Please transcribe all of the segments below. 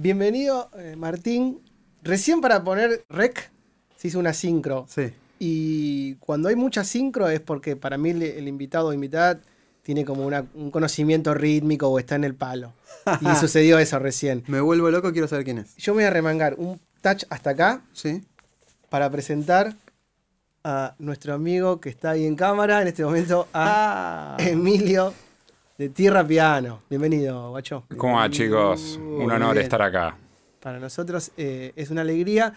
Bienvenido, eh, Martín. Recién para poner rec se hizo una sincro. Sí. Y cuando hay mucha sincro es porque para mí el, invitado o invitada tiene como un conocimiento rítmico o está en el palo. Y sucedió eso recién. Me vuelvo loco, quiero saber quién es. Yo me voy a remangar un touch hasta acá. Sí. Para presentar a nuestro amigo que está ahí en cámara en este momento, a ah. Emilio de Tierra Piano. Bienvenido, guacho. ¿Cómo va, chicos? Un honor estar acá. Para nosotros eh, es una alegría.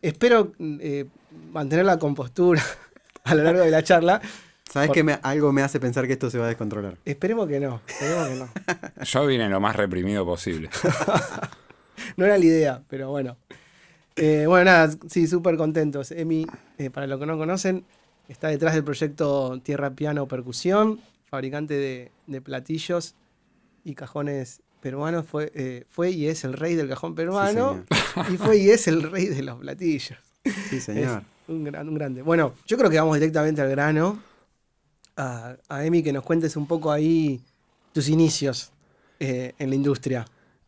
Espero eh, mantener la compostura a lo largo de la charla. Sabes que algo me hace pensar que esto se va a descontrolar. Esperemos que no. Yo vine lo más reprimido posible. no era la idea, pero bueno. Eh, bueno, nada, sí, súper contentos. Emi, para los que no conocen, está detrás del proyecto Tierra Piano Percusión fabricante de, platillos y cajones peruanos, fue, eh, fue y es el rey del cajón peruano y fue y es el rey de los platillos. Sí, señor. un, gran, un grande. Bueno, yo creo que vamos directamente al grano. A, a Emi, que nos cuentes un poco ahí tus inicios eh, en la industria.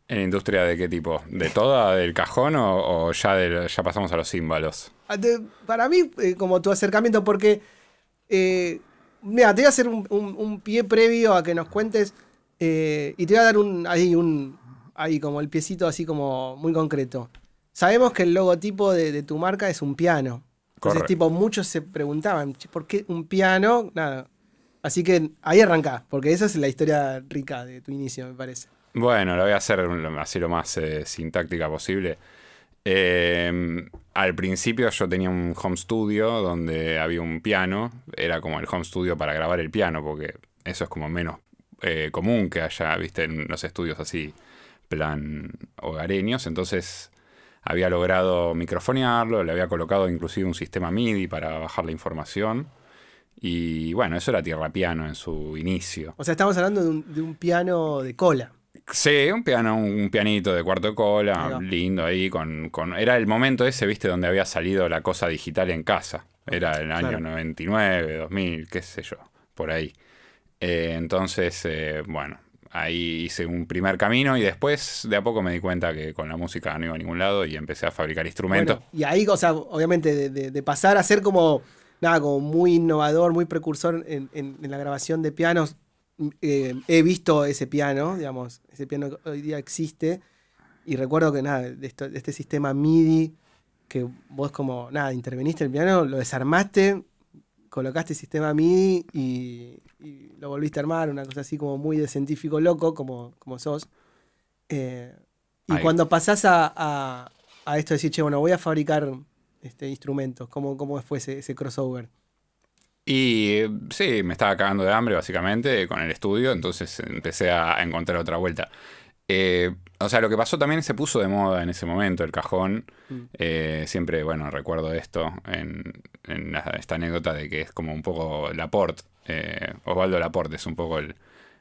¿En la industria de qué tipo? ¿De toda? ¿Del cajón o, ya, ya pasamos a los símbolos? Ah, para mí, eh, como tu acercamiento, porque Mira, te voy a hacer un, pie previo a que nos cuentes eh, y te voy a dar un ahí, un. ahí, como el piecito así como muy concreto. Sabemos que el logotipo de, tu marca es un piano. Correcto. Entonces, tipo, muchos se preguntaban, ¿por qué un piano? Nada. Así que ahí arrancás, porque esa es la historia rica de tu inicio, me parece. Bueno, lo voy a hacer así lo más eh, sintáctica posible. Em, al principio yo tenía un home studio donde había un piano, era como el home studio para grabar el piano, porque eso es como menos eh, común que haya, viste, en los estudios así, plan hogareños, entonces había logrado microfonearlo, le había colocado inclusive un sistema MIDI para bajar la información. Y bueno, eso era tierra piano en su inicio. O sea, estamos hablando de un piano de cola. Sí, un piano, un pianito de cuarto de cola, lindo ahí, con, Era el momento ese, viste, donde había salido la cosa digital en casa. Era el año 99, 2000, qué sé yo, por ahí. Eh, entonces, eh, bueno, ahí hice un primer camino y después de a poco me di cuenta que con la música no iba a ningún lado y empecé a fabricar instrumentos. y ahí, o sea, obviamente de, pasar a ser como muy innovador, muy precursor en, la grabación de pianos, eh, he visto ese piano, digamos, ese piano hoy día existe. Y recuerdo que nada, de, este sistema MIDI, que vos como, nada, interveniste el piano, lo desarmaste, colocaste el sistema MIDI y, lo volviste a armar, una cosa así como muy de científico loco, como, como sos. Eh, y cuando pasás a, a, esto de decir, che, bueno, voy a fabricar este, instrumentos, ¿cómo, cómo fue ese crossover? Y sí, me estaba cagando de hambre básicamente con el estudio, entonces empecé a encontrar otra vuelta. Eh, o sea, lo que pasó también se puso de moda en ese momento, el cajón. Mm. Eh, siempre, bueno, recuerdo esto en, esta anécdota de que es como un poco Laporte. Eh, Osvaldo Laporte es un poco el,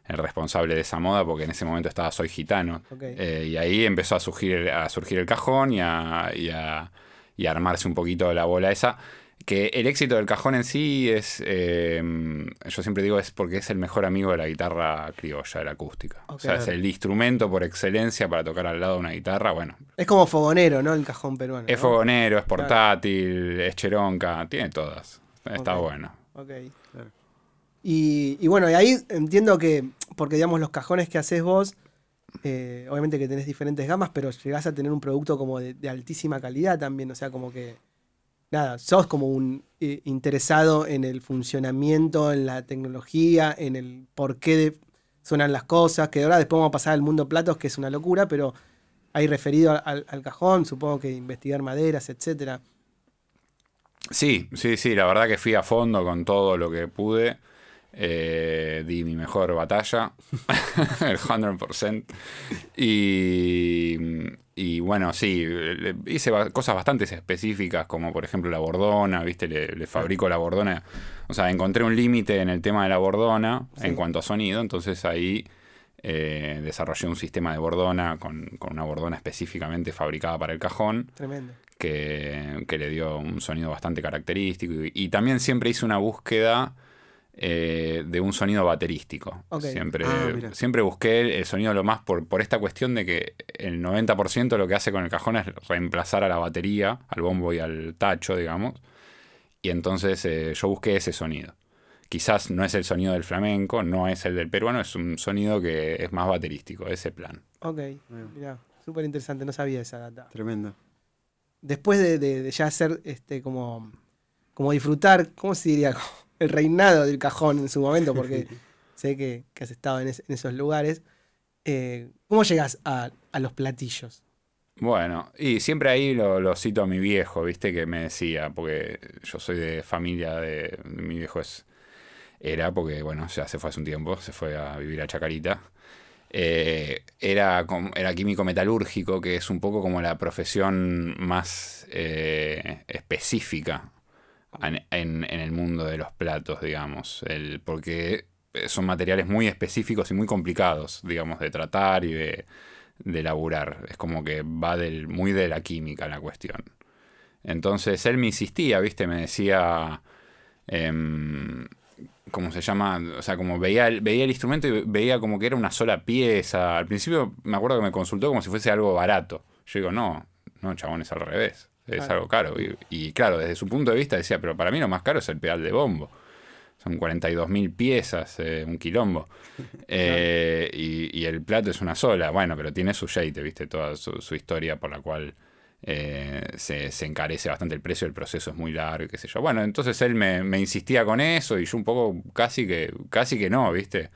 responsable de esa moda porque en ese momento estaba Soy Gitano. Eh, y ahí empezó a surgir, a surgir el cajón y y, a, y a armarse un poquito la bola esa que el éxito del cajón en sí es, eh, yo siempre digo, es porque es el mejor amigo de la guitarra criolla, de la acústica. O sea, es el instrumento por excelencia para tocar al lado de una guitarra, bueno. Es como fogonero, ¿no? El cajón peruano. Es fogonero, es portátil, es cheronca, tiene todas. Está bueno. Ok. Y, bueno, y ahí entiendo que, porque digamos, los cajones que haces vos, eh, obviamente que tenés diferentes gamas, pero llegás a tener un producto como de altísima calidad también, o sea, como que nada, sos como un eh, interesado en el funcionamiento, en la tecnología, en el por qué suenan las cosas, que ahora después vamos a pasar al mundo platos, que es una locura, pero hay referido al, cajón, supongo que investigar maderas, etcétera. Sí, sí, sí, la verdad que fui a fondo con todo lo que pude. Eh, di mi mejor batalla, el 100%. Y, y bueno, sí, hice cosas bastante específicas, como por ejemplo la bordona, ¿viste? Le, fabrico la bordona. O sea, encontré un límite en el tema de la bordona en cuanto a sonido, entonces ahí eh, desarrollé un sistema de bordona con, una bordona específicamente fabricada para el cajón. Tremendo. Que, le dio un sonido bastante característico. y también siempre hice una búsqueda eh, de un sonido baterístico. Siempre, ah, siempre busqué el sonido lo más por, por esta cuestión de que el 90% lo que hace con el cajón es reemplazar a la batería, al bombo y al tacho, digamos. Y entonces eh, yo busqué ese sonido. Quizás no es el sonido del flamenco, no es el del peruano, es un sonido que es más baterístico, ese plan. Ok, mira, súper interesante, no sabía esa data. Tremendo. Después de, ya hacer este como, como disfrutar, ¿cómo se diría? el reinado del cajón en su momento, porque sé que, has estado en, esos lugares. Eh, ¿Cómo llegas a, los platillos? Bueno, y siempre ahí lo, cito a mi viejo, ¿viste? Que me decía, porque yo soy de familia de. Mi viejo es. Era, porque, bueno, ya se fue hace un tiempo, se fue a vivir a Chacarita. Eh, era, era químico metalúrgico, que es un poco como la profesión más eh, específica en, el mundo de los platos, digamos, el, porque eh, son materiales muy específicos y muy complicados, digamos, de tratar y de, elaborar. Es como que va del, muy de la química la cuestión. Entonces él me insistía, ¿viste? Me decía. Em, ¿Cómo se llama? O sea, como veía veía el instrumento y veía como que era una sola pieza. Al principio me acuerdo que me consultó como si fuese algo barato. Yo digo, no, no, chabón, al revés es algo caro. Y, claro, desde su punto de vista decía, pero para mí lo más caro es el pedal de bombo. Son 42.000 piezas, eh, un quilombo. Eh, y, el plato es una sola. Bueno, pero tiene su jeite, ¿viste? Toda su, historia por la cual eh, se, encarece bastante el precio, el proceso es muy largo, qué sé yo. Bueno, entonces él me, insistía con eso y yo un poco casi que, casi que no, ¿viste?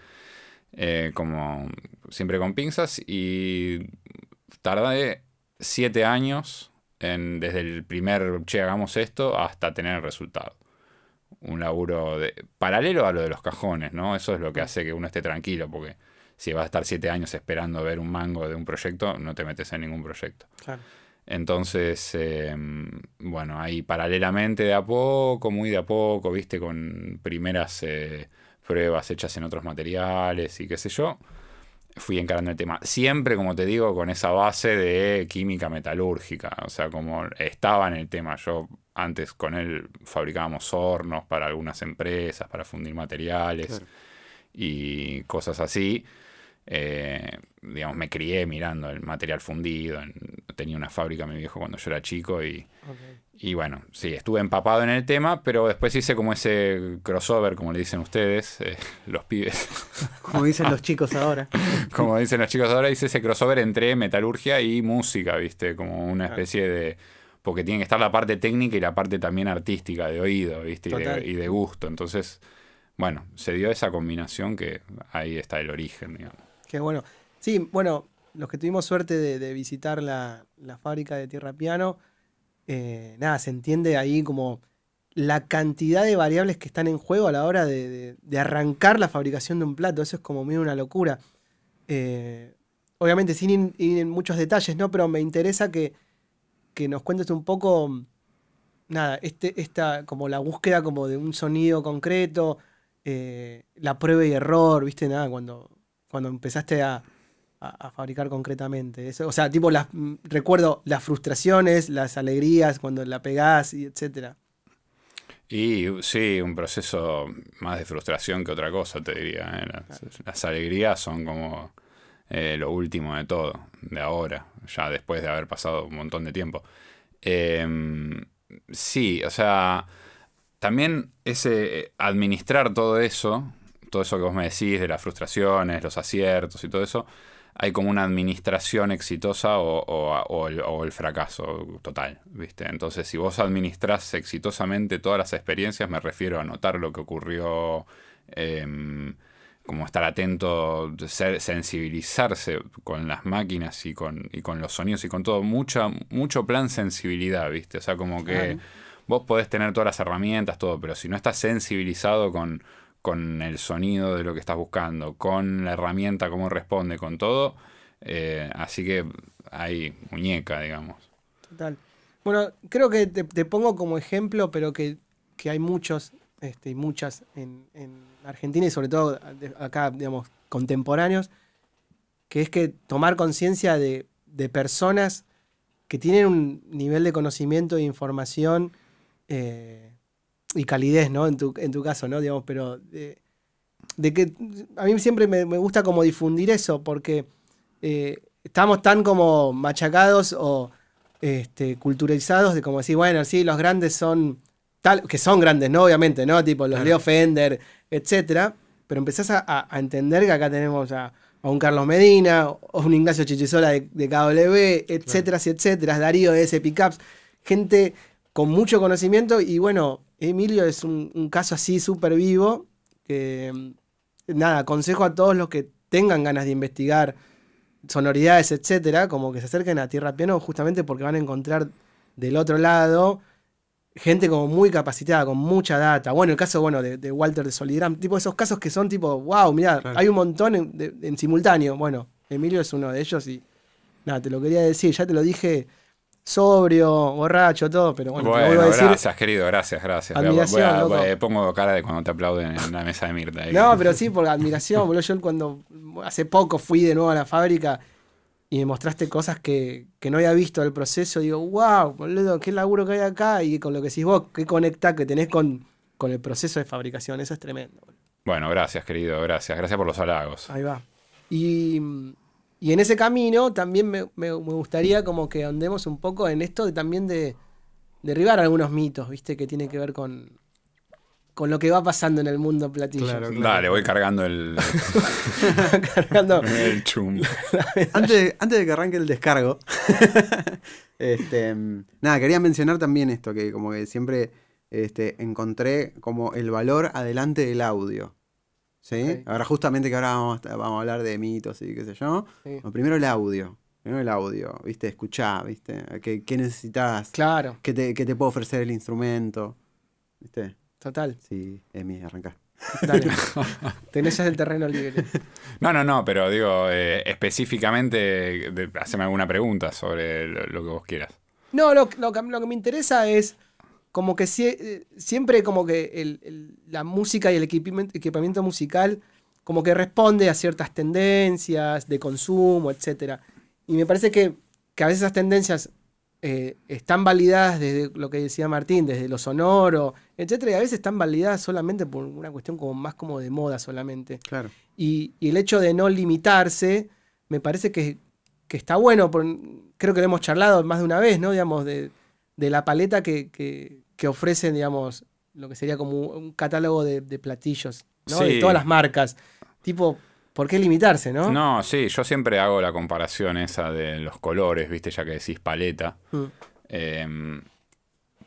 como siempre con pinzas y tardé siete años desde el primer, che, hagamos esto, hasta tener el resultado. Un laburo paralelo a lo de los cajones, ¿no? Eso es lo que mm. hace que uno esté tranquilo, porque si vas a estar siete años esperando ver un mango de un proyecto, no te metes en ningún proyecto. Entonces, em, bueno, ahí paralelamente de a poco, muy de a poco, viste, con primeras eh, pruebas hechas en otros materiales y qué sé yo fui encarando el tema. Siempre, como te digo, con esa base de química metalúrgica, o sea, como estaba en el tema. Yo antes con él fabricábamos hornos para algunas empresas, para fundir materiales y cosas así. Eh, digamos, me crié mirando el material fundido. tenía una fábrica mi viejo cuando yo era chico y, y bueno, sí, estuve empapado en el tema, pero después hice como ese crossover, como le dicen ustedes, eh, los pibes. Como dicen los chicos ahora. como dicen los chicos ahora, hice ese crossover entre metalurgia y música, ¿viste? Como una especie de... Porque tiene que estar la parte técnica y la parte también artística, de oído, ¿viste? y de gusto. Entonces, bueno, se dio esa combinación que ahí está el origen, digamos. Qué bueno. Sí, bueno, los que tuvimos suerte de, visitar la, fábrica de Tierra Piano, eh, nada, se entiende ahí como la cantidad de variables que están en juego a la hora de, arrancar la fabricación de un plato. Eso es como medio una locura. Eh, obviamente, sin ir, en muchos detalles, ¿no? Pero me interesa que, nos cuentes un poco, nada, este, esta, como la búsqueda como de un sonido concreto, eh, la prueba y error, ¿viste? Nada, cuando cuando empezaste a, fabricar concretamente? Eso, o sea, tipo, las, mm, recuerdo las frustraciones, las alegrías cuando la pegás, y etcétera. Y sí, un proceso más de frustración que otra cosa, te diría. ¿eh? Las, alegrías son como eh, lo último de todo, de ahora, ya después de haber pasado un montón de tiempo. Em, sí, o sea, también ese eh, administrar todo eso todo eso que vos me decís, de las frustraciones, los aciertos y todo eso, hay como una administración exitosa o, el, fracaso total, ¿viste? Entonces, si vos administrás exitosamente todas las experiencias, me refiero a notar lo que ocurrió, em, como estar atento, sensibilizarse con las máquinas y con, y con los sonidos y con todo, mucha, mucho plan sensibilidad, ¿viste? O sea, como que vos podés tener todas las herramientas, todo, pero si no estás sensibilizado con con el sonido de lo que estás buscando, con la herramienta, cómo responde, con todo. Eh, así que hay muñeca, digamos. Total. Bueno, creo que te, pongo como ejemplo, pero que, hay muchos este, y muchas en, Argentina y sobre todo acá, digamos, contemporáneos, que es que tomar conciencia de, personas que tienen un nivel de conocimiento e información eh, y calidez, ¿no? En tu, en tu caso, ¿no? Digamos, pero de, que a mí siempre me, gusta como difundir eso, porque eh, estamos tan como machacados o este, culturalizados de como decir, bueno, sí, los grandes son tal, que son grandes, ¿no? Obviamente, ¿no? Tipo los Leo Fender, etcétera, pero empezás a, entender que acá tenemos a, un Carlos Medina, o un Ignacio Chichizola de, de KW, etcétera, etcétera, Darío de S Pickups, gente con mucho conocimiento y bueno, Emilio es un, caso así súper vivo, que mm, nada, aconsejo a todos los que tengan ganas de investigar sonoridades, etcétera, como que se acerquen a Tierra Piano justamente porque van a encontrar del otro lado gente como muy capacitada, con mucha data. Bueno, el caso bueno de, Walter de Solidram, tipo esos casos que son tipo, wow, mirá, hay un montón en, simultáneo. Bueno, Emilio es uno de ellos y nada, te lo quería decir, ya te lo dije sobrio, borracho, todo, pero bueno, te Gracias, querido, gracias, gracias. Admiración, pongo cara de cuando te aplauden en la mesa de Mirta. No, pero sí, por la admiración, boludo. Yo cuando hace poco fui de nuevo a la fábrica y me mostraste cosas que, no había visto del proceso, digo, wow, boludo, qué laburo que hay acá y con lo que decís vos, qué conecta que tenés con, con el proceso de fabricación, eso es tremendo. Bueno, gracias, querido, gracias, gracias por los halagos. Ahí va. Y mm, y en ese camino también me, gustaría como que andemos un poco en esto de, también de derribar algunos mitos, ¿viste? Que tiene que ver con, con lo que va pasando en el mundo platino. Claro, Dale, voy cargando el. chum. Antes, de que arranque el descargo. Este, nada, quería mencionar también esto, que como que siempre este, encontré como el valor adelante del audio. ¿sí? Ahora, justamente que ahora vamos, a hablar de mitos y qué sé yo. primero el audio. Primero el audio, ¿viste? Escuchá, ¿viste? ¿Qué, necesitas? Claro. ¿Qué te, ¿Qué puede ofrecer el instrumento? ¿Viste? Total. Sí, Emi, arrancar. Dale. Tenés el terreno libre. No, no, no, pero digo, eh, específicamente, de, haceme alguna pregunta sobre lo, que vos quieras. No, lo, que me interesa es como que eh, siempre como que la música y el equipamiento, musical como que responde a ciertas tendencias de consumo, etc. Y me parece que, a veces esas tendencias eh, están validadas desde lo que decía Martín, desde lo sonoro, etc. Y a veces están validadas solamente por una cuestión como más como de moda solamente. Claro. Y, el hecho de no limitarse, me parece que, está bueno, creo que lo hemos charlado más de una vez, ¿no? Digamos, de, de la paleta que, que ofrecen, digamos, lo que sería como un catálogo de, platillos, ¿no? De todas las marcas. Tipo, ¿por qué limitarse, no? No, sí, yo siempre hago la comparación esa de los colores, viste, ya que decís paleta. Mm. Em,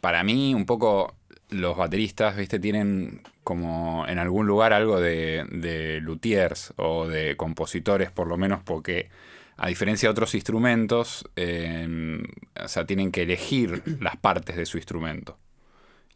para mí, un poco los bateristas, viste, tienen como en algún lugar algo de, de luthiers o de compositores, por lo menos porque a diferencia de otros instrumentos, em, o sea, tienen que elegir las partes de su instrumento.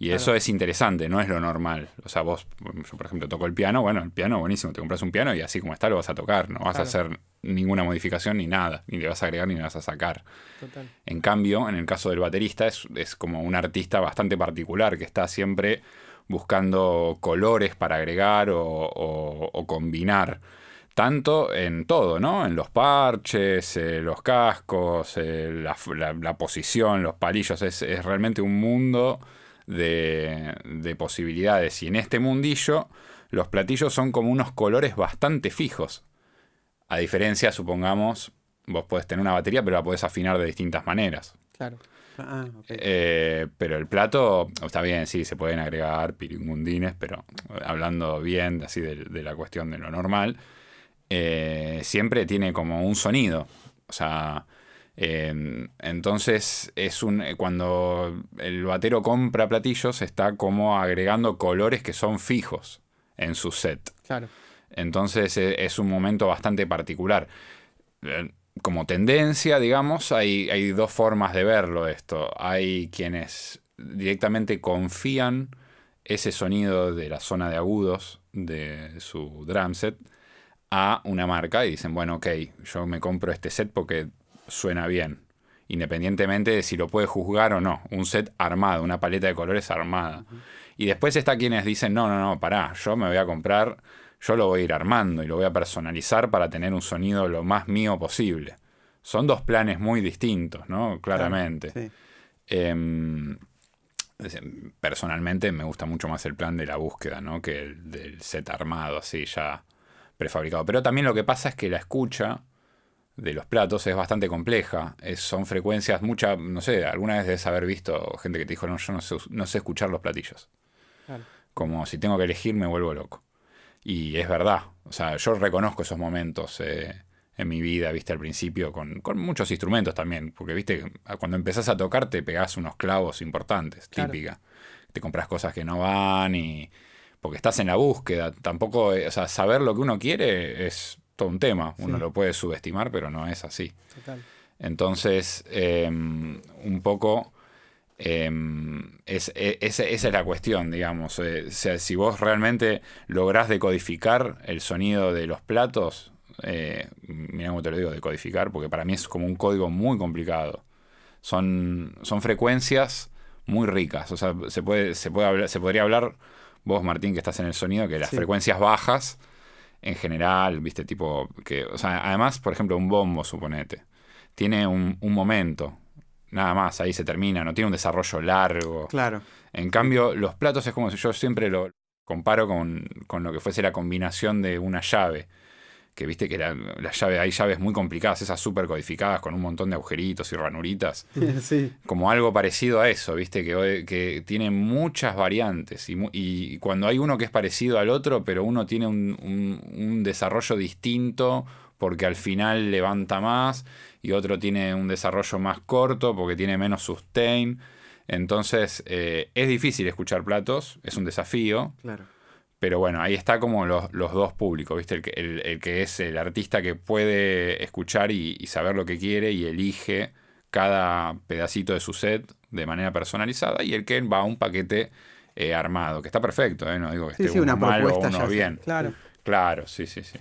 Y eso es interesante, no es lo normal. O sea, vos, mm, yo por ejemplo toco el piano, bueno, el piano buenísimo, te compras un piano y así como está lo vas a tocar, no vas a hacer ninguna modificación ni nada, ni le vas a agregar ni le vas a sacar. Total. En cambio, en el caso del baterista es, como un artista bastante particular que está siempre buscando colores para agregar o, combinar tanto en todo, ¿no? En los parches, eh, los cascos, eh, la, posición, los palillos. Es, es, realmente un mundo de, posibilidades. Y en este mundillo, los platillos son como unos colores bastante fijos. A diferencia, supongamos, vos podés tener una batería, pero la podés afinar de distintas maneras. Claro. Ah, eh, pero el plato, está bien, sí, se pueden agregar pirimundines, pero hablando bien así de, la cuestión de lo normal, eh, siempre tiene como un sonido. O sea, Em, entonces, es un, eh, cuando el batero compra platillos, está como agregando colores que son fijos en su set. Claro. Entonces, e, es un momento bastante particular. Em, como tendencia, digamos, hay, hay dos formas de verlo esto. Hay quienes directamente confían ese sonido de la zona de agudos de su drum set a una marca y dicen, bueno, ok, yo me compro este set porque suena bien, independientemente de si lo puede juzgar o no. Un set armado, una paleta de colores armada. Y después está quienes dicen, no, no, no, pará, yo me voy a comprar, yo lo voy a ir armando y lo voy a personalizar para tener un sonido lo más mío posible. Son dos planes muy distintos, ¿no? Claramente. Em, em, personalmente me gusta mucho más el plan de la búsqueda, ¿no? Que el del set armado, así ya prefabricado. Pero también lo que pasa es que la escucha de los platos es bastante compleja. son frecuencias, mucha, no sé, alguna vez debes haber visto gente que te dijo, no, yo no sé, no sé escuchar los platillos. Como si tengo que elegir me vuelvo loco. Y es verdad, o sea, yo reconozco esos momentos eh, en mi vida, viste, al principio, con, muchos instrumentos también, porque, viste, cuando empezás a tocar te pegás unos clavos importantes, típica. Te compras cosas que no van y... Porque estás en la búsqueda, tampoco, eh, o sea, saber lo que uno quiere es todo un tema. Uno lo puede subestimar, pero no es así. Entonces, em, un poco... Em, es, e, esa es la cuestión, digamos. Eh, sea, si vos realmente lográs decodificar el sonido de los platos, eh, mira cómo te lo digo, decodificar, porque para mí es como un código muy complicado. Son, son frecuencias muy ricas. O sea, se, puede, se, puede se podría hablar, vos Martín, que estás en el sonido, que las frecuencias bajas en general, viste, tipo que, o sea, además, por ejemplo, un bombo, suponete, tiene un, momento, nada más, ahí se termina, no tiene un desarrollo largo. Claro. En cambio, los platos es como si yo siempre lo comparo con, con lo que fuese la combinación de una llave que viste que las llaves, hay llaves muy complicadas, esas súper codificadas con un montón de agujeritos y ranuritas. Sí. Como algo parecido a eso, viste, que, que tiene muchas variantes. Y, cuando hay uno que es parecido al otro, pero uno tiene un, desarrollo distinto porque al final levanta más, y otro tiene un desarrollo más corto porque tiene menos sustain. Entonces eh, es difícil escuchar platos, es un desafío. Claro. Pero bueno, ahí está como los, dos públicos, ¿viste? El, que es el artista que puede escuchar y, saber lo que quiere y elige cada pedacito de su set de manera personalizada y el que va a un paquete eh, armado, que está perfecto, ¿eh? No digo que esté sí, mal o bien. claro. Claro, sí, sí, sí.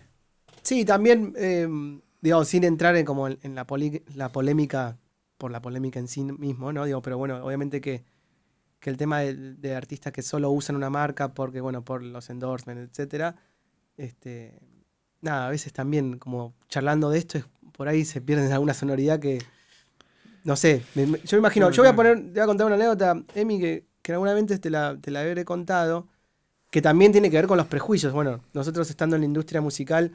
Sí, también, em, digo, sin entrar en la, polémica, por la polémica en sí mismo, ¿no? Digo, pero bueno, obviamente que que el tema de, artistas que solo usan una marca porque, bueno, por los endorsements, etc. este, nada, a veces también como charlando de esto, por ahí se pierden alguna sonoridad que, no sé, yo me imagino, yo voy a poner, te voy a contar una anécdota, Emi, que, que alguna vez te la, te habré contado, que también tiene que ver con los prejuicios. Bueno, nosotros estando en la industria musical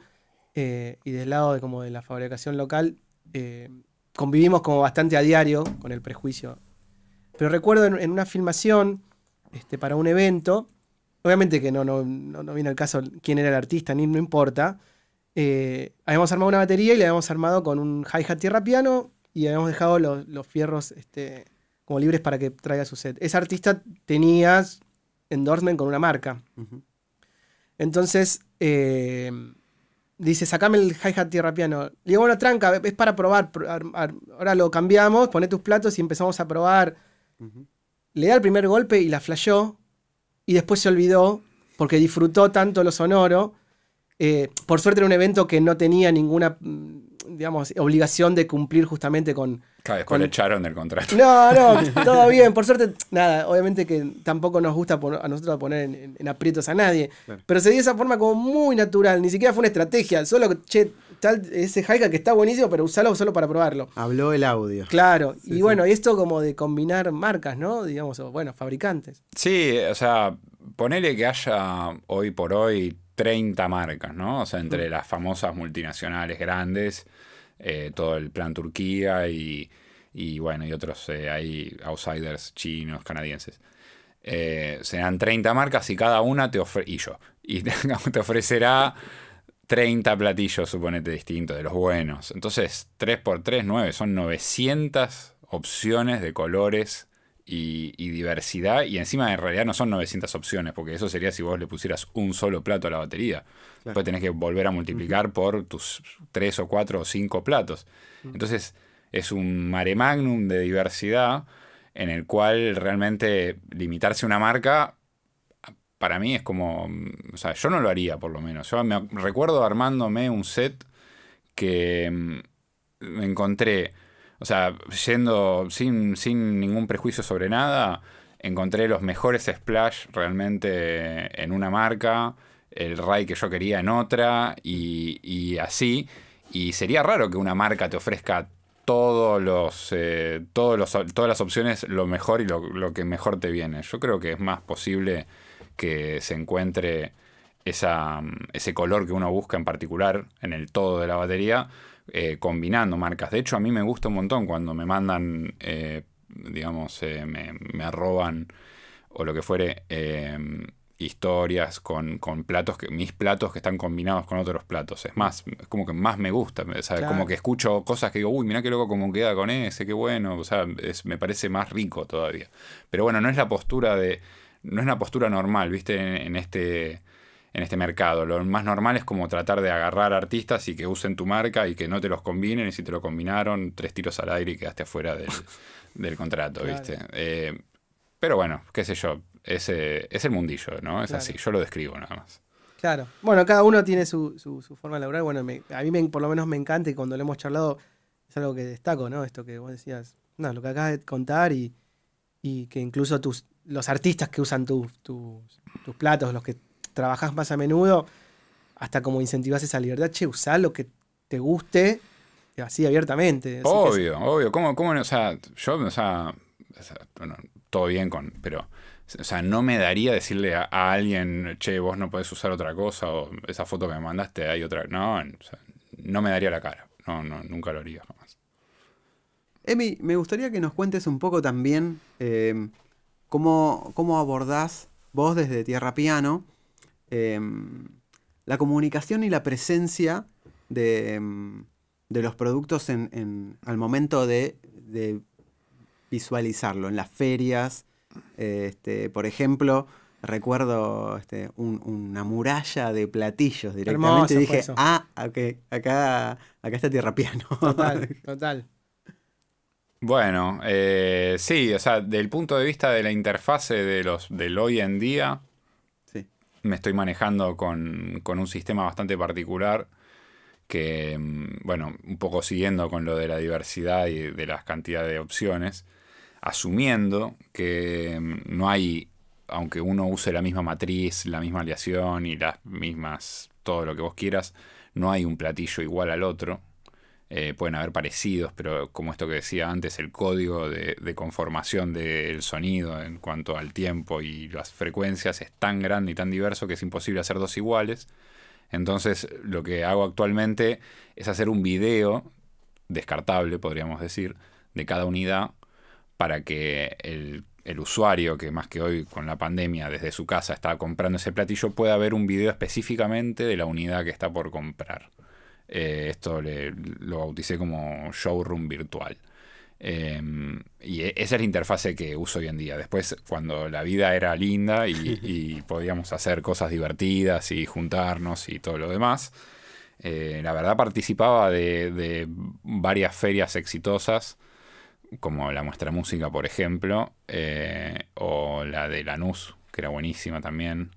eh, y del lado de como de la fabricación local, eh, convivimos como bastante a diario con el prejuicio pero recuerdo en, una filmación este, para un evento, obviamente que no, no, no, viene al caso quién era el artista, ni no importa, eh, habíamos armado una batería y la habíamos armado con un hi-hat tierra piano y habíamos dejado los, fierros este, como libres para que traiga su set. Ese artista tenía endorsement con una marca. Entonces, eh, dice, sacame el hi-hat tierra piano. Le digo, bueno, tranca, es para probar. Ahora lo cambiamos, poné tus platos y empezamos a probar le da el primer golpe y la flasheó y después se olvidó porque disfrutó tanto lo sonoro. Eh, por suerte era un evento que no tenía ninguna, mm, digamos, obligación de cumplir justamente con... Cada vez con... le echaron el contrato. No, no, todo bien. Por suerte, nada, obviamente que tampoco nos gusta a nosotros poner en, aprietos a nadie. Pero se dio de esa forma como muy natural, ni siquiera fue una estrategia, solo, che, ese Haika que está buenísimo, pero usalo solo para probarlo. Habló el audio. Claro, y bueno, y esto como de combinar marcas, ¿no? Digamos, bueno, fabricantes. Sí, o sea, ponele que haya hoy por hoy 30 marcas, ¿no? O sea, entre mm. las famosas multinacionales grandes, eh, todo el plan Turquía y, bueno, y otros eh, hay outsiders chinos, canadienses. Eh, serán 30 marcas y cada una te ofrece, y yo, y te ofrecerá 30 platillos, suponete, distintos, de los buenos. Entonces, 3x3, 9, son 900 opciones de colores y, diversidad. Y encima, en realidad, no son 900 opciones, porque eso sería si vos le pusieras un solo plato a la batería. Después tenés que volver a multiplicar por tus 3 o 4 o 5 platos. Entonces, es un mare magnum de diversidad en el cual realmente limitarse a una marca para mí es como, mm, o sea, yo no lo haría por lo menos. Yo me recuerdo armándome un set que mm, me encontré, o sea, yendo sin, sin ningún prejuicio sobre nada, encontré los mejores splash realmente en una marca, el ray que yo quería en otra y, y así. Y sería raro que una marca te ofrezca todos los, eh, todos todas las opciones lo mejor y lo, lo que mejor te viene. Yo creo que es más posible que se encuentre esa, mm, ese color que uno busca en particular en el todo de la batería, eh, combinando marcas. De hecho, a mí me gusta un montón cuando me mandan, eh, digamos, eh, me, me, arroban o lo que fuere, em, historias con, con, platos, que, mis platos que están combinados con otros platos. Es más, es como que más me gusta. como que escucho cosas que digo, uy, mira qué loco como queda con ese, qué bueno. O sea, me parece más rico todavía. Pero bueno, no es la postura de no es una postura normal, ¿viste? En, este, en este mercado. Lo más normal es como tratar de agarrar artistas y que usen tu marca y que no te los combinen. Y si te lo combinaron, tres tiros al aire y quedaste afuera del, contrato, ¿viste? Eh, pero bueno, qué sé yo. Es, es el mundillo, ¿no? Es así. Yo lo describo nada más. Claro. Bueno, cada uno tiene su, forma de laburar. Bueno, a mí por lo menos me encanta y cuando lo hemos charlado es algo que destaco, ¿no? Esto que vos decías. No, lo que acabas de contar y y que incluso tus, los artistas que usan tus, platos, los que trabajas más a menudo, hasta como incentivas esa libertad, che, usá lo que te guste así abiertamente. obvio, obvio. o sea, yo, o sea, bueno, todo bien con, pero, o sea, no me daría decirle a, alguien, che, vos no podés usar otra cosa, o esa foto que me mandaste, hay otra, no, no me daría la cara, no, no, nunca lo haría. Emi, me gustaría que nos cuentes un poco también em, cómo, cómo, abordás vos desde Tierra Piano em, la comunicación y la presencia de, em, los productos al momento de, visualizarlo, en las ferias. Este, por ejemplo, recuerdo este, una muralla de platillos directamente dije, ah, ok, acá, acá está Tierra Piano. Total, total. Bueno, eh, sí, o sea, del punto de vista de la interfase de los, del hoy en día, sí. me estoy manejando con, con, un sistema bastante particular que, mm, bueno, un poco siguiendo con lo de la diversidad y de las cantidades de opciones, asumiendo que mm, no hay, aunque uno use la misma matriz, la misma aleación y las mismas, todo lo que vos quieras, no hay un platillo igual al otro eh, pueden haber parecidos, pero como esto que decía antes, el código de, conformación del sonido en cuanto al tiempo y las frecuencias es tan grande y tan diverso que es imposible hacer dos iguales. Entonces lo que hago actualmente es hacer un video descartable, podríamos decir, de cada unidad para que el, el, usuario que más que hoy con la pandemia desde su casa está comprando ese platillo pueda ver un video específicamente de la unidad que está por comprar. Eh, esto lo bauticé como showroom virtual. Eh, y e, esa es la interfase que uso hoy en día. Después, cuando la vida era linda y, podíamos hacer cosas divertidas y juntarnos y todo lo demás, eh, la verdad participaba de, varias ferias exitosas, como la Muestra Música, por ejemplo, o la de Lanús, que era buenísima también,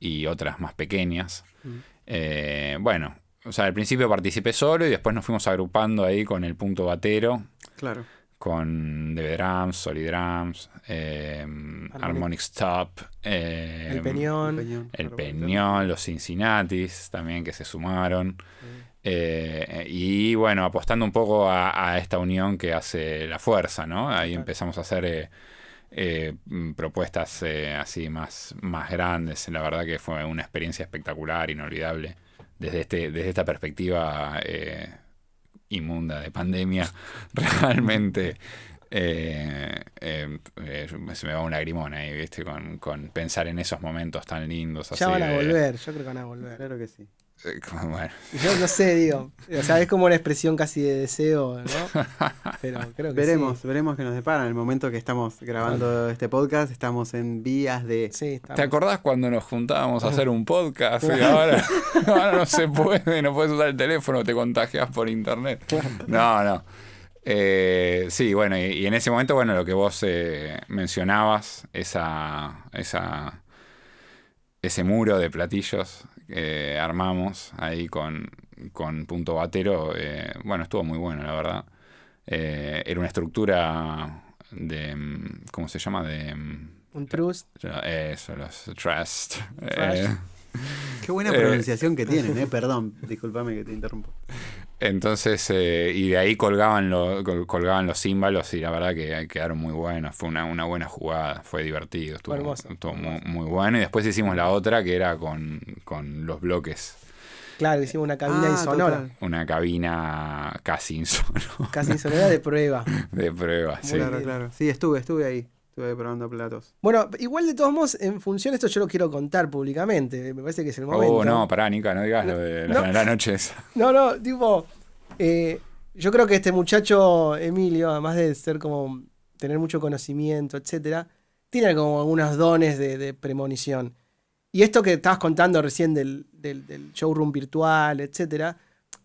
y otras más pequeñas. Mm. bueno, o sea, al principio participé solo y después nos fuimos agrupando ahí con el punto batero. Claro. Con DB Drums, Solid Drums, eh, Harmonic. Stop, El em, Peñón, El Peñón, los Cincinnatis también que se sumaron. Eh, y bueno, apostando un poco a, esta unión que hace la fuerza, ¿no? Ahí empezamos a hacer eh, eh, propuestas así más, más grandes. La verdad que fue una experiencia espectacular, inolvidable desde, este, desde esta perspectiva eh, inmunda de pandemia, realmente eh, eh, eh, se me va un lagrimón ahí, ¿viste? Con, pensar en esos momentos tan lindos. Ya van a volver, yo creo que van a volver, claro que sí. Eh, Yo no sé, digo. O sea, es como una expresión casi de deseo, Pero creo que Veremos, veremos que nos depara. En el momento que estamos grabando este podcast, estamos en vías de. ¿Te acordás cuando nos juntábamos a hacer un podcast? y ahora, no se puede, no puedes usar el teléfono, te contagias por internet. No, no. Eh, sí, bueno, y, en ese momento, bueno, lo que vos eh, mencionabas, esa, esa, ese muro de platillos eh, armamos ahí con, con Punto Batero, eh, bueno, estuvo muy bueno, la verdad. Eh, era una estructura de, mm, ¿cómo se llama? De... Mm, Un trust. Eso, los trust. Qué buena eh, pronunciación que tienen, eh, perdón, discúlpame que te interrumpo. Entonces, eh, y de ahí colgaban, colgaban los símbolos, y la verdad que quedaron muy buenos. Fue una, buena jugada, fue divertido, estuvo, Muy, bueno. Y después hicimos la otra que era con, los bloques. Claro, hicimos una cabina ah, insonora. Una cabina casi insonora. Casi insonora de prueba. De prueba, sí. Claro, claro. Sí, estuve, estuve ahí. Estuve probando platos. Bueno, igual de todos modos, en función de esto yo lo quiero contar públicamente. Me parece que es el oh, momento. Oh, no, pará, Nica, no digas lo de la, noche No, no, tipo. Eh, yo creo que este muchacho, Emilio, además de ser como. tener mucho conocimiento, etcétera, tiene como algunos dones de, premonición. Y esto que estabas contando recién del, showroom virtual, etcétera,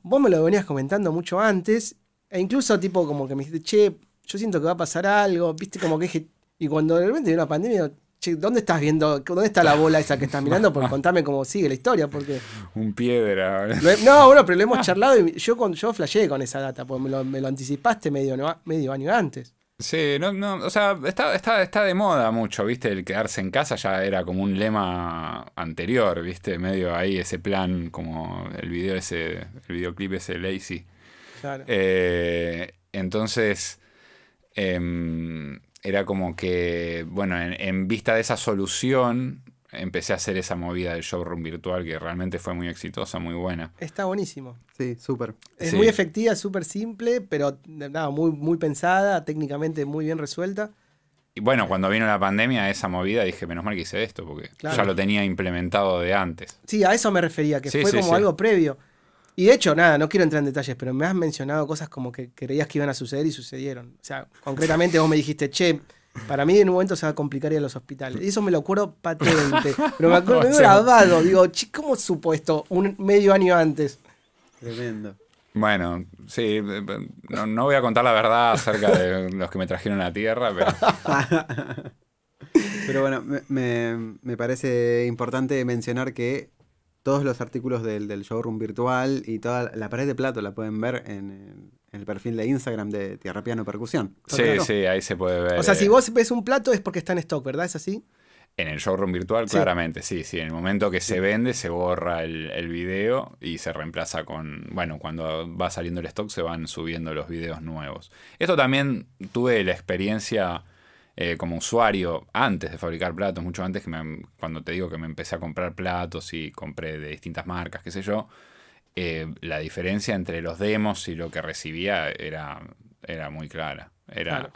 vos me lo venías comentando mucho antes. E incluso, tipo, como que me dijiste, che, yo siento que va a pasar algo. Viste, como que dije, y cuando realmente viene una pandemia, ¿dónde estás viendo? ¿Dónde está la bola esa que estás mirando? por contame cómo sigue la historia, porque... Un piedra. no, bueno, pero lo hemos charlado y yo, yo flasheé con esa data, porque me lo, anticipaste medio, medio año antes. Sí, no, no, o sea, está, de moda mucho, ¿viste? El quedarse en casa ya era como un lema anterior, ¿viste? Medio ahí ese plan, como el video ese, videoclip ese Lazy. Claro. Eh, entonces, em, era como que, bueno, en, vista de esa solución, empecé a hacer esa movida del showroom virtual que realmente fue muy exitosa, muy buena. Está buenísimo. Sí, súper. Es muy efectiva, súper simple, pero nada, muy, muy pensada, técnicamente muy bien resuelta. Y bueno, cuando vino la pandemia, esa movida, dije, menos mal que hice esto, porque ya lo tenía implementado de antes. Sí, a eso me refería, que fue como algo previo. Y de hecho, nada, no quiero entrar en detalles, pero me has mencionado cosas como que creías que iban a suceder y sucedieron. O sea, concretamente vos me dijiste, che, para mí en un momento se va a complicar ir a los hospitales. Y eso me lo acuerdo patente. pero me acuerdo me grabado. Digo, che, ¿cómo supo esto un medio año antes? Tremendo. Bueno, sí, eh, eh, no, voy a contar la verdad acerca de los que me trajeron a Tierra, pero... pero bueno, me, me, parece importante mencionar que todos los artículos del, showroom virtual y toda la pared de plato la pueden ver en, el perfil de Instagram de Tierra Piano Percusión. Sí, sí, ahí se puede ver. O sea, si eh, vos ves un plato es porque está en stock, ¿verdad? ¿Es así? En el showroom virtual, claramente, sí, sí. En el momento que se vende, se borra el, el, video y se reemplaza con. Bueno, cuando va saliendo el stock, se van subiendo los videos nuevos. Esto también tuve la experiencia eh, como usuario antes de fabricar platos, mucho antes que cuando te digo que me empecé a comprar platos y compré de distintas marcas, qué sé yo, eh, la diferencia entre los demos y lo que recibía era, era muy clara. Era,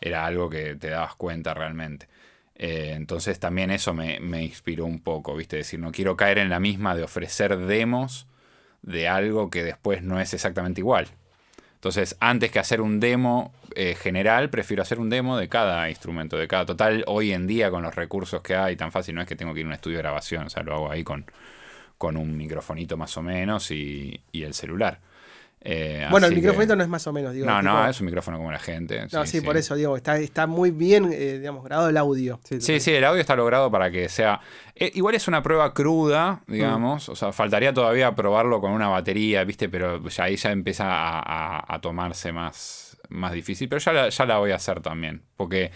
era algo que te dabas cuenta realmente. Eh, entonces también eso me, me, inspiró un poco, ¿viste? Decir, no quiero caer en la misma de ofrecer demos de algo que después no es exactamente igual. Entonces, antes que hacer un demo eh, general, prefiero hacer un demo de cada instrumento, de cada total. Hoy en día, con los recursos que hay, tan fácil no es que tengo que ir a un estudio de grabación, o sea, lo hago ahí con, un microfonito más o menos y, y el celular. Eh, bueno, el micrófono no es más o menos, digo. No, no, es un micrófono como la gente. No, sí, por eso, digo, está, está muy bien, eh, digamos, grabado el audio. Sí, sí, el audio está logrado para que sea... Eh, igual es una prueba cruda, digamos, mm. o sea, faltaría todavía probarlo con una batería, ¿viste? Pero ya ahí ya empieza a tomarse más más difícil, pero ya la, voy a hacer también, porque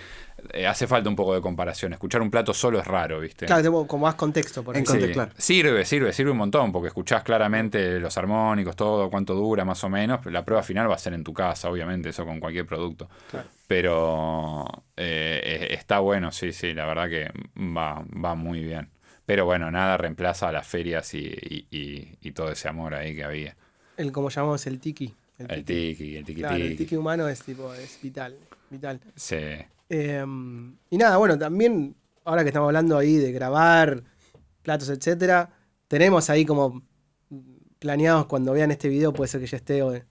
eh, hace falta un poco de comparación. Escuchar un plato solo es raro, ¿viste? Claro, como más contexto, por ejemplo. Sirve, sirve, sirve un montón, porque escuchás claramente los armónicos, todo, cuánto dura, más o menos. La prueba final va a ser en tu casa, obviamente, eso con cualquier producto. Pero eh, está bueno, sí, sí, la verdad que va, muy bien. Pero bueno, nada reemplaza las ferias y, y todo ese amor ahí que había. El, como llamamos, el tiki. El, tiki, el tiki, humano es tipo, es vital, vital. Sí. Em, y nada, bueno, también, ahora que estamos hablando ahí de grabar, platos, etcétera, tenemos ahí como planeados cuando vean este video, puede ser que ya esté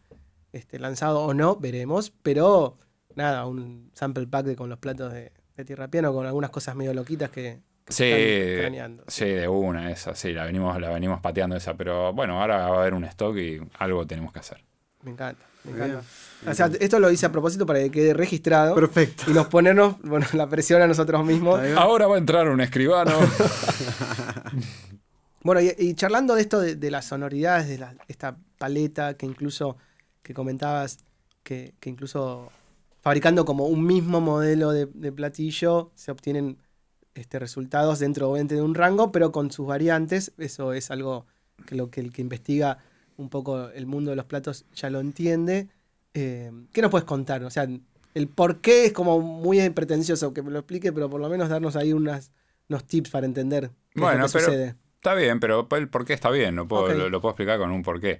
este, lanzado o no, veremos, pero nada, un sample pack con los platos de, de Tierra Piano, con algunas cosas medio loquitas que, planeando sí, de una, esa, sí, la venimos, la venimos pateando esa, pero bueno, ahora va a haber un stock y algo tenemos que hacer. Me encanta, me encanta. O sea, esto lo hice a propósito para que quede registrado. Perfecto. Y nos ponernos, bueno, la presión a nosotros mismos. Ahora va a entrar un escribano. bueno, y, charlando de esto de, las sonoridades, de esta paleta que incluso que comentabas, que, incluso fabricando como un mismo modelo de, platillo se obtienen este, resultados dentro de un rango, pero con sus variantes. Eso es algo que lo que el que investiga un poco el mundo de los platos ya lo entiende. Eh, ¿Qué nos puedes contar? O sea, el por qué es como muy pretencioso que me lo explique, pero por lo menos darnos ahí unas, unos tips para entender qué bueno, pero Está bien, pero el por qué está bien, lo puedo, lo, puedo explicar con un por qué.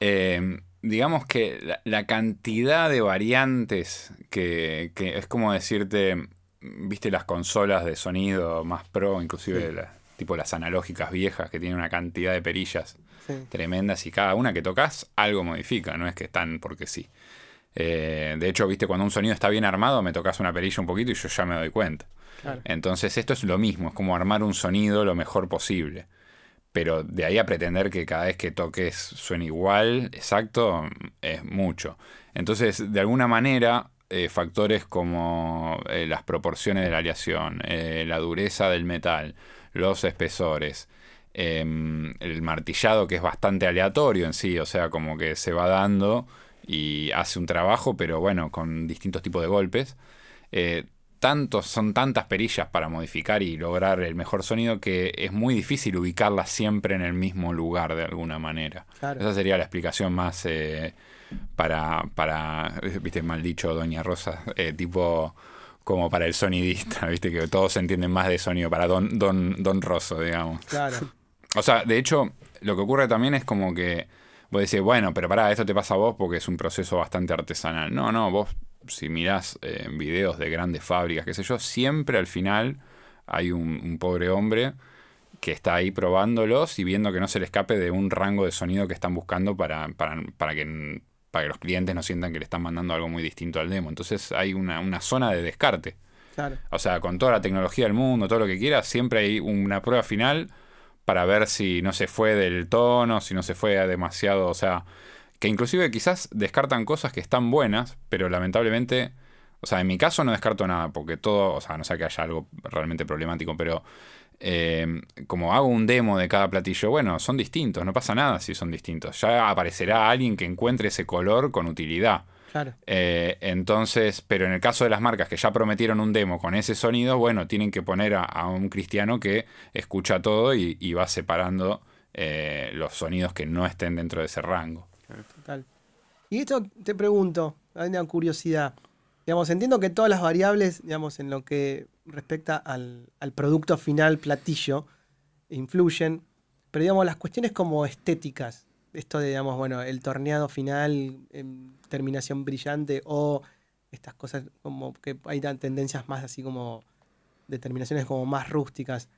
Eh, digamos que la, cantidad de variantes que, es como decirte, viste las consolas de sonido más pro, inclusive tipo las analógicas viejas que tienen una cantidad de perillas tremendas y cada una que tocas algo modifica, no es que están porque sí. Eh, de hecho, viste, cuando un sonido está bien armado, me tocas una perilla un poquito y yo ya me doy cuenta. Entonces, esto es lo mismo, es como armar un sonido lo mejor posible. Pero de ahí a pretender que cada vez que toques suene igual, exacto, es mucho. Entonces, de alguna manera, eh, factores como eh, las proporciones de la aleación, la dureza del metal, los espesores. Em, el martillado que es bastante aleatorio en sí, o sea, como que se va dando y hace un trabajo, pero bueno, con distintos tipos de golpes. Eh, tantos, son tantas perillas para modificar y lograr el mejor sonido que es muy difícil ubicarlas siempre en el mismo lugar de alguna manera. Esa sería la explicación más eh, para, eh, viste, mal dicho, Doña Rosa, tipo como para el sonidista, viste que todos entienden más de sonido, para Don, Don, Don Rosso, digamos. Claro. O sea, de hecho, lo que ocurre también es como que vos decís, bueno, pero pará, esto te pasa a vos porque es un proceso bastante artesanal. No, no, vos si mirás eh, videos de grandes fábricas, qué sé yo, siempre al final hay un, pobre hombre que está ahí probándolos y viendo que no se le escape de un rango de sonido que están buscando para, para que para que los clientes no sientan que le están mandando algo muy distinto al demo. Entonces hay una, zona de descarte. Claro. O sea, con toda la tecnología del mundo, todo lo que quieras, siempre hay una prueba final para ver si no se fue del tono, si no se fue demasiado, o sea, que inclusive quizás descartan cosas que están buenas, pero lamentablemente, o sea, en mi caso no descarto nada, porque todo, o sea, no sea que haya algo realmente problemático, pero Em, como hago un demo de cada platillo, bueno, son distintos, no pasa nada si son distintos. Ya aparecerá alguien que encuentre ese color con utilidad. Claro. Eh, entonces, pero en el caso de las marcas que ya prometieron un demo con ese sonido, bueno, tienen que poner a, un cristiano que escucha todo y, va separando eh, los sonidos que no estén dentro de ese rango. Y esto te pregunto, hay una curiosidad. Digamos, entiendo que todas las variables, digamos, en lo que respecta al, producto final, platillo, influyen, pero digamos, las cuestiones como estéticas, esto de, digamos, bueno, el torneado final, terminación brillante o estas cosas como que hay tendencias más así como determinaciones como más rústicas.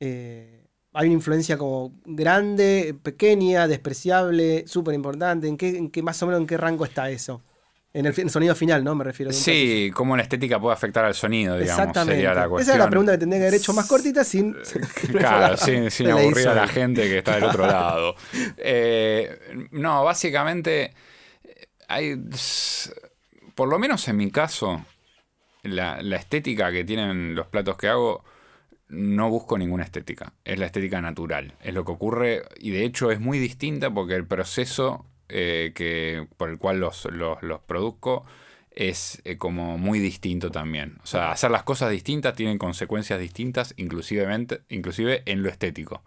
Eh, hay una influencia como grande, pequeña, despreciable, súper importante. ¿En en qué, más o menos en qué rango está eso? En el, sonido final, ¿no? Me refiero. A sí, cómo la estética puede afectar al sonido, digamos. Sería la cuestión. Esa es la pregunta que tendría que haber hecho más cortita sin. Eh, claro, sin, aburrir a la gente que está del otro lado. Eh, no, básicamente. Eh, hay, por lo menos en mi caso, la estética que tienen los platos que hago no busco ninguna estética. Es la estética natural. Es lo que ocurre y de hecho es muy distinta porque el proceso eh, que, por el cual los, los, produzco es eh, como muy distinto también. O sea, hacer las cosas distintas tienen consecuencias distintas, inclusivemente, inclusive en lo estético.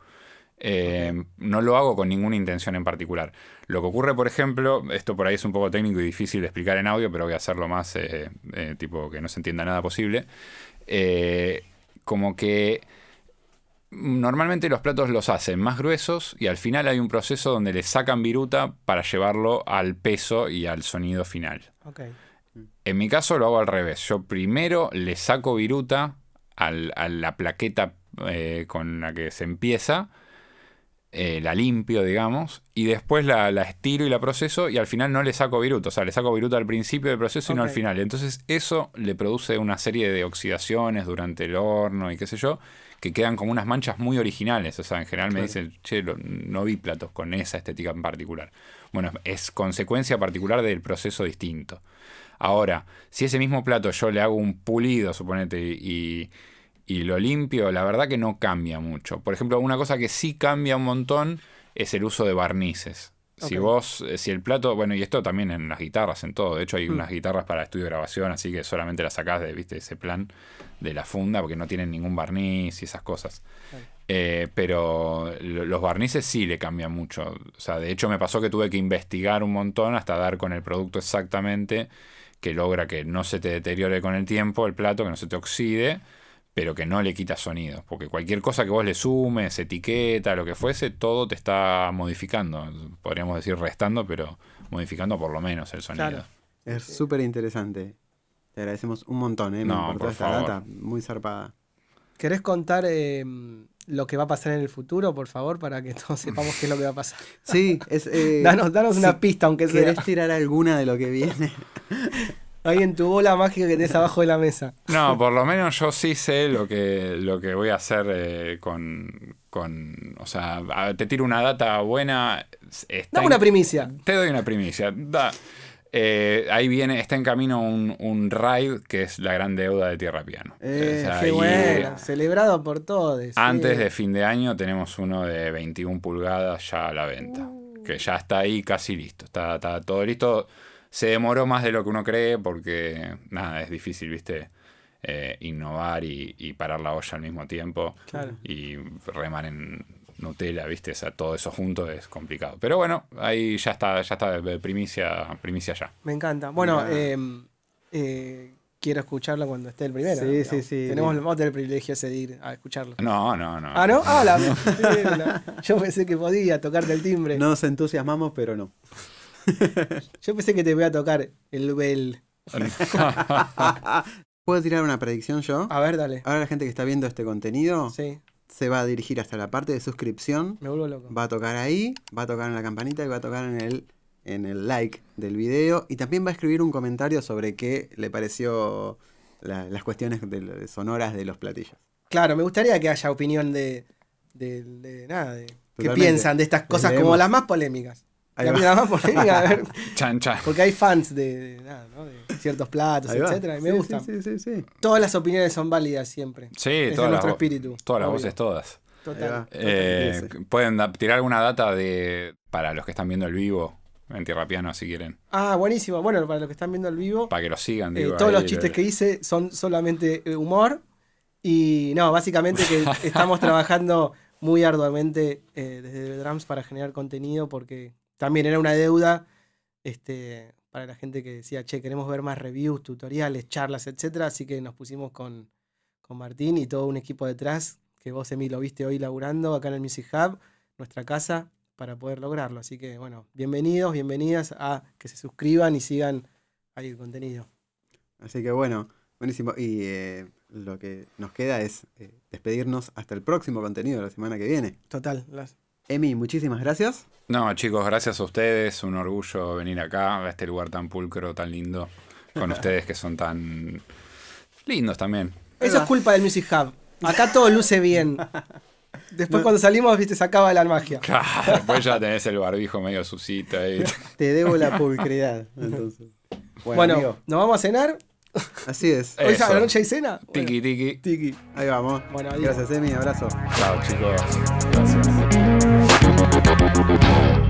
Eh, no lo hago con ninguna intención en particular. Lo que ocurre, por ejemplo, esto por ahí es un poco técnico y difícil de explicar en audio, pero voy a hacerlo más tipo que no se entienda nada posible. como que normalmente los platos los hacen más gruesos y al final hay un proceso donde le sacan viruta para llevarlo al peso y al sonido final. En mi caso lo hago al revés. Yo primero le saco viruta a la plaqueta eh, con la que se empieza, eh, la limpio, digamos, y después la, estiro y la proceso y al final no le saco viruta. O sea, le saco viruta al principio del proceso y no al final. Entonces eso le produce una serie de oxidaciones durante el horno y qué sé yo que quedan como unas manchas muy originales. O sea, en general me dicen, che, no vi platos con esa estética en particular. Bueno, es consecuencia particular del proceso distinto. Ahora, si ese mismo plato yo le hago un pulido, suponete, y, y lo limpio, la verdad que no cambia mucho. Por ejemplo, una cosa que sí cambia un montón es el uso de barnices. Si vos, eh, si el plato, bueno, y esto también en las guitarras, en todo. De hecho, hay mm. unas guitarras para estudio de grabación, así que solamente las sacás de, viste, ese plan de la funda, porque no tienen ningún barniz y esas cosas. Eh, pero los barnices sí le cambian mucho. O sea, de hecho me pasó que tuve que investigar un montón hasta dar con el producto exactamente que logra que no se te deteriore con el tiempo el plato, que no se te oxide pero que no le quita sonido, porque cualquier cosa que vos le sumes, etiqueta, lo que fuese, todo te está modificando, podríamos decir restando, pero modificando por lo menos el sonido. Es súper interesante. Te agradecemos un montón, ¿eh? por, toda esta data, muy zarpada. ¿Querés contar em, lo que va a pasar en el futuro, por favor, para que todos sepamos qué es lo que va a pasar? Sí, es, eh, danos, una pista, aunque sea. ¿Querés tirar alguna de lo que viene? Ahí en tu bola mágica que tenés abajo de la mesa. No, por lo menos yo sí sé lo que, lo que voy a hacer eh, con, O sea, te tiro una data buena. Dame una primicia. Te doy una primicia. Eh, ahí viene, está en camino un, un raid que es la gran deuda de Tierra Piano. Eh, qué celebrado por todos. Antes de fin de año tenemos uno de 21 pulgadas ya a la venta, uh. que ya está ahí casi listo, está, está todo listo. Se demoró más de lo que uno cree porque, nada, es difícil, ¿viste? Eh, innovar y, parar la olla al mismo tiempo. Claro. Y remar en Nutella, ¿viste? O sea, todo eso junto es complicado. Pero bueno, ahí ya está, ya está primicia, primicia ya. Me encanta. Bueno, em, eh, quiero escucharla cuando esté el primero. Sí, sí, sí. Tenemos, el privilegio de seguir a escucharla. No, no, no. Ah, no, ah, yo pensé que podía tocarte el timbre. Nos entusiasmamos, pero no. Yo pensé que te voy a tocar el ¿Puedo tirar una predicción yo? A ver, dale. Ahora la gente que está viendo este contenido se va a dirigir hasta la parte de suscripción. Me vuelvo loco. Va a tocar ahí, va a tocar en la campanita y va a tocar en el, en el like del video. Y también va a escribir un comentario sobre qué le pareció las cuestiones sonoras de los platillos. Claro, me gustaría que haya opinión de, de, de nada, de qué piensan de estas cosas como las más polémicas. Ahí la más Porque hay fans de, ciertos platos, etcétera, y me gustan. Sí, sí, sí, Todas las opiniones son válidas siempre. Sí, todo todas nuestro espíritu. Todas las voces, todas. Total. Eh, pueden tirar alguna data de para los que están viendo el vivo. en piano, si quieren. Ah, buenísimo. Bueno, para los que están viendo el vivo. Para que lo sigan, eh, digo. todos los chistes que hice son solamente eh, humor. Y no, básicamente que estamos trabajando muy arduamente desde The Drums para generar contenido porque también era una deuda este, para la gente que decía, che, queremos ver más reviews, tutoriales, charlas, etcétera. Así que nos pusimos con, Martín y todo un equipo detrás, que vos, Emi, lo viste hoy laburando acá en el Music Hub, nuestra casa, para poder lograrlo. Así que, bueno, bienvenidos, bienvenidas a que se suscriban y sigan ahí el contenido. Así que, bueno, buenísimo. Y eh, lo que nos queda es eh, despedirnos hasta el próximo contenido de la semana que viene. Total. Emi, muchísimas gracias. No, chicos, gracias a ustedes. Un orgullo venir acá, a este lugar tan pulcro, tan lindo, con ustedes que son tan lindos también. Eso es culpa del Music Hub. Acá todo luce bien. Después cuando salimos, viste, se acaba la magia. Claro, después ya tenés el barbijo medio sucita ahí. Te debo la publicidad Bueno, ¿nos vamos a cenar? Así es. ¿Hoy es la noche hay cena? Tiki, tiki. Ahí vamos. Bueno, adiós. Gracias, Emi. Abrazo. Chao, chicos. Gracias. Música